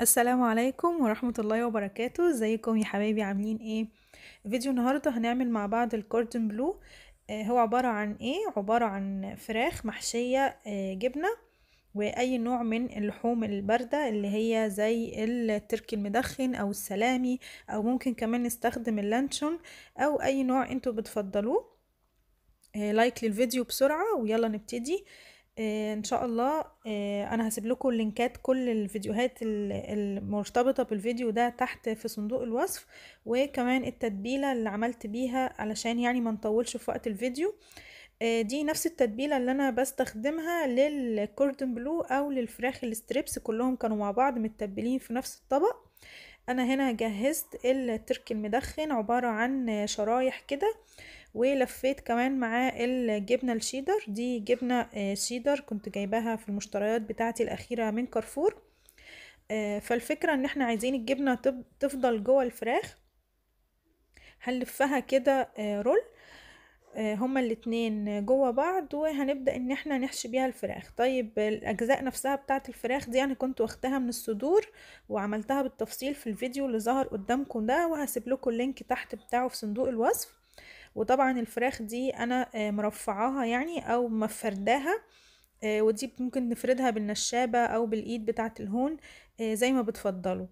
السلام عليكم ورحمة الله وبركاته ازيكم يا حبايبي عاملين ايه فيديو النهاردة هنعمل مع بعض الكوردن بلو آه، هو عبارة عن ايه عبارة عن فراخ محشية آه، جبنة واي نوع من اللحوم الباردة اللي هي زي التركي المدخن او السلامي او ممكن كمان نستخدم اللانشون او اي نوع انتوا بتفضلوه لايك آه، للفيديو بسرعة ويلا نبتدي آه، ان شاء الله آه، انا هسيب لكم لينكات كل الفيديوهات المرتبطه بالفيديو ده تحت في صندوق الوصف وكمان التتبيله اللي عملت بيها علشان يعني ما نطولش في وقت الفيديو دي نفس التتبيله اللي انا بستخدمها للكوردن بلو او للفراخ الستريبس كلهم كانوا مع بعض متبلين في نفس الطبق انا هنا جهزت التركي المدخن عبارة عن شرايح كده ولفيت كمان معاه الجبنة الشيدر دي جبنة آه، شيدر كنت جايباها في المشتريات بتاعتي الاخيرة من كارفور آه، فالفكرة ان احنا عايزين الجبنة تفضل جوه الفراخ هنلفها كده آه، رول آه، هما الاتنين جوه بعض وهنبدأ ان احنا نحشي بيها الفراخ طيب الاجزاء نفسها بتاعة الفراخ دي انا كنت واخداها من الصدور وعملتها بالتفصيل في الفيديو اللي ظهر قدامكم ده وهسيب لكم اللينك تحت بتاعه في صندوق الوصف وطبعا الفراخ دي انا آه، مرفعاها يعني او مفرداها آه، ودي ممكن نفردها بالنشابة او بالايد بتاعة الهون زي ما بتفضلوا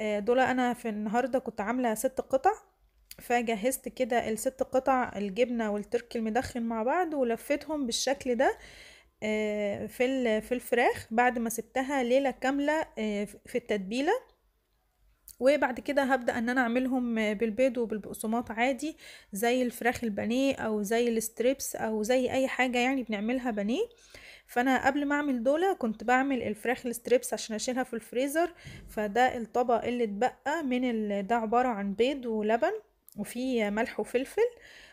دول انا في النهاردة كنت عاملة ست قطع فجهزت كده الست قطع الجبنة والتركي المدخن مع بعض ولفتهم بالشكل ده آه، في في الفراخ بعد ما سبتها ليلة كاملة آه، في التتبيلة وبعد كده هبدأ ان انا اعملهم بالبيض وبالبقسماط عادي زي الفراخ البانيه او زي الستريبس او زي اي حاجة يعني بنعملها بانيه فانا قبل ما اعمل دول كنت بعمل الفراخ الستريبس عشان اشيلها في الفريزر فده الطبق اللي اتبقى من ده عبارة عن بيض ولبن وفي ملح وفلفل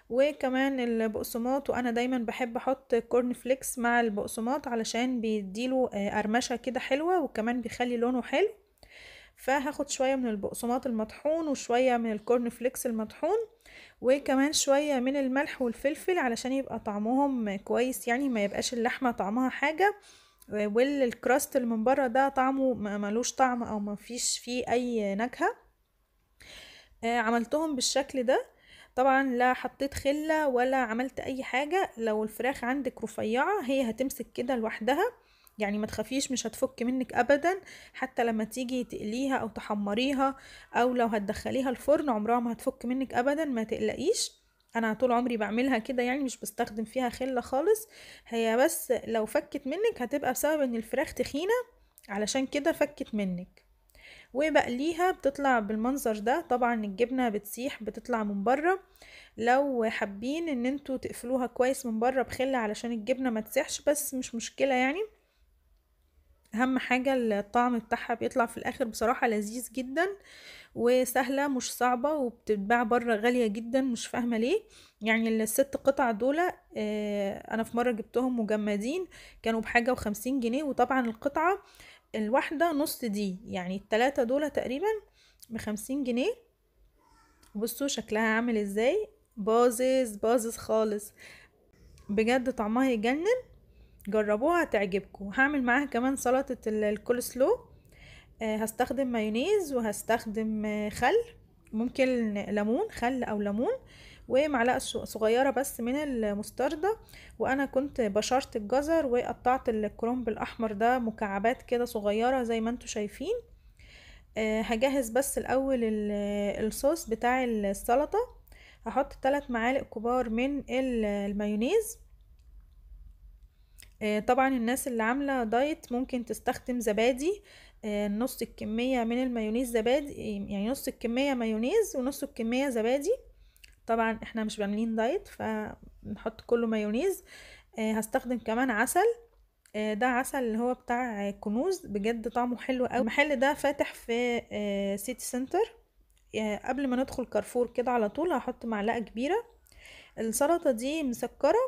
وكمان البقسماط وانا دايما بحب احط كورن فليكس مع البقسماط علشان بيديله آه، قرمشه كده حلوه وكمان بيخلي لونه حلو فهاخد شويه من البقسماط المطحون وشويه من الكورن فليكس المطحون وكمان شويه من الملح والفلفل علشان يبقى طعمهم كويس يعني ما يبقاش اللحمه طعمها حاجه والكراست اللي من بره ده طعمه ملوش طعم او ما فيش فيه اي نكهه آه، عملتهم بالشكل ده طبعا لا حطيت خلة ولا عملت اي حاجة لو الفراخ عندك رفيعة هي هتمسك كده لوحدها يعني ما تخافيش مش هتفك منك ابدا حتى لما تيجي تقليها او تحمريها او لو هتدخليها الفرن عمرها ما هتفك منك ابدا ما تقلقيش انا طول عمري بعملها كده يعني مش بستخدم فيها خلة خالص هي بس لو فكت منك هتبقى بسبب ان الفراخ تخينة علشان كده فكت منك وبقليها بتطلع بالمنظر ده طبعا الجبنة بتسيح بتطلع من بره لو حابين ان انتوا تقفلوها كويس من بره بخل علشان الجبنة ما تسيحش بس مش مشكلة يعني اهم حاجة الطعم بتاعها بيطلع في الاخر بصراحة لذيذ جدا وسهلة مش صعبة وبتتباع بره غالية جدا مش فاهمة ليه يعني الست قطع دول آه، انا في مرة جبتهم مجمدين كانوا بحاجة وخمسين جنيه وطبعا القطعة الواحدة نص دي يعني التلاتة دول تقريبا بخمسين جنيه بصوا شكلها عامل ازاي باظظ باظظ خالص بجد طعمها يجنن جربوها هتعجبكم هعمل معاها كمان سلطة الكولسلو آه، هستخدم مايونيز وهستخدم آه، خل ممكن ليمون خل او ليمون ومعلقه صغيره بس من المستردة وانا كنت بشرت الجزر وقطعت الكرنب الاحمر ده مكعبات كده صغيره زي ما انتم شايفين آه، هجهز بس الاول الصوص بتاع السلطه هحط 3 معالق كبار من المايونيز آه، طبعا الناس اللي عامله دايت ممكن تستخدم زبادي آه، نص الكميه من المايونيز زبادي يعني نص الكميه مايونيز ونص الكميه زبادي طبعا احنا مش بعملين دايت فنحط كله مايونيز آه، هستخدم كمان عسل آه، ده عسل اللي هو بتاع كنوز بجد طعمه حلو قوي المحل ده فاتح في سيتي آه، سنتر قبل ما ندخل كارفور كده على طول هحط معلقه كبيره السلطه دي مسكره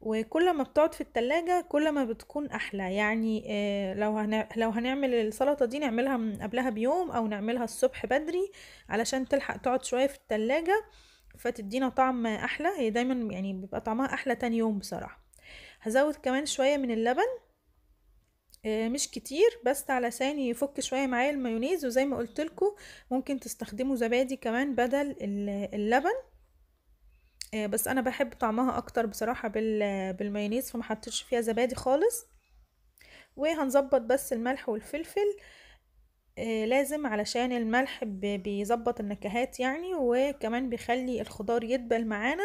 وكل ما بتقعد في التلاجة كل ما بتكون أحلى يعني لو لو هنعمل السلطة دي نعملها من قبلها بيوم أو نعملها الصبح بدري علشان تلحق تقعد شوية في التلاجة فتدينا طعم احلى هي دايما يعني بيبقى طعمها احلى تاني يوم بصراحه هزود كمان شويه من اللبن آه، مش كتير بس علشان يفك شويه معايا المايونيز وزي ما قلت ممكن تستخدموا زبادي كمان بدل اللبن آه، بس انا بحب طعمها اكتر بصراحه بالمايونيز فما حطيتش فيها زبادي خالص وهنظبط بس الملح والفلفل آه، لازم علشان الملح بيظبط النكهات يعني وكمان بيخلي الخضار يدبل معانا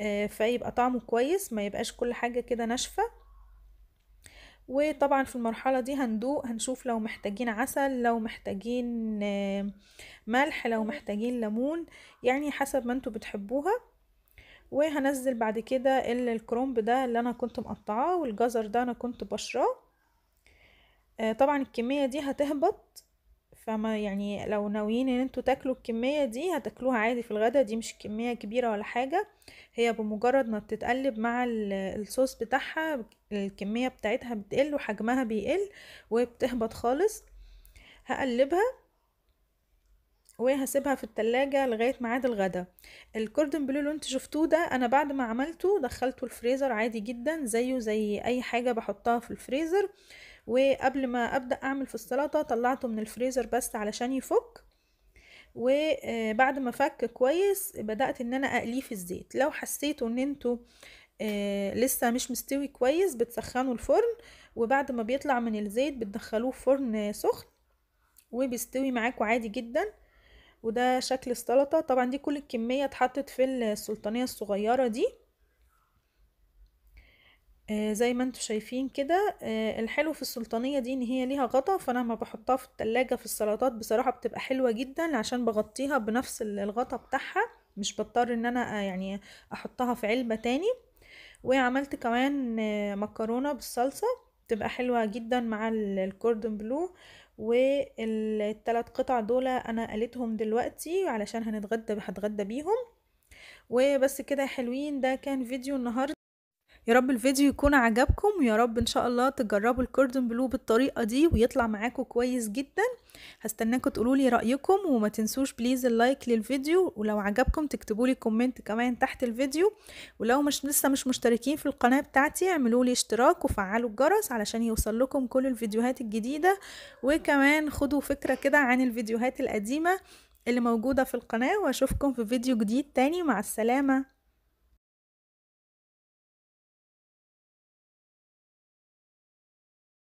آه، فيبقى طعمه كويس ما يبقاش كل حاجة كده ناشفة وطبعا في المرحلة دي هندوق هنشوف لو محتاجين عسل لو محتاجين آه، ملح لو محتاجين ليمون يعني حسب ما انتوا بتحبوها وهنزل بعد كده الكرومب ده اللي انا كنت مقطعاه والجزر ده انا كنت بشراه آه، طبعا الكمية دي هتهبط فما يعني لو ناويين ان انتوا تاكلوا الكمية دي هتاكلوها عادي في الغدا دي مش كمية كبيرة ولا حاجة هي بمجرد ما بتتقلب مع الصوص بتاعها الكمية بتاعتها بتقل وحجمها بيقل وبتهبط خالص هقلبها وهسيبها في التلاجة لغاية ميعاد الغدا الكوردن بلو اللي انتوا شفتوه ده انا بعد ما عملته دخلته الفريزر عادي جدا زيه زي اي حاجة بحطها في الفريزر آه وقبل ما ابدا اعمل في السلطه طلعته من الفريزر بس علشان يفك وبعد آه، ما فك كويس بدات ان انا اقليه في الزيت لو حسيتوا ان انتوا آه، لسه مش مستوي كويس بتسخنوا الفرن وبعد ما بيطلع من الزيت بتدخلوه في فرن سخن وبيستوي معاكوا عادي جدا وده شكل السلطه طبعا دي كل الكميه اتحطت في السلطانيه الصغيره دي آه، زي ما انتوا شايفين كده آه، الحلو في السلطانية دي ان هي ليها غطا فانا ما بحطها في التلاجة في السلطات بصراحة بتبقى حلوة جدا عشان بغطيها بنفس الغطا بتاعها مش بضطر ان انا آه، يعني احطها في علبة تاني وعملت كمان مكرونة بالصلصة بتبقى حلوة جدا مع الكوردون بلو والتلات قطع دول انا قلتهم دلوقتي علشان هنتغدى هتغدى بيهم وبس كده حلوين ده كان فيديو النهاردة يا رب الفيديو يكون عجبكم ويا رب ان شاء الله تجربوا الكوردون بلو بالطريقه دي ويطلع معاكم كويس جدا هستناكم تقولوا لي رايكم وما تنسوش بليز اللايك للفيديو ولو عجبكم تكتبوا لي كومنت كمان تحت الفيديو ولو مش لسه مش مشتركين في القناه بتاعتي اعملوا لي اشتراك وفعلوا الجرس علشان يوصل لكم كل الفيديوهات الجديده وكمان خدوا فكره كده عن الفيديوهات القديمه اللي موجودة في القناة واشوفكم في فيديو جديد تاني مع السلامة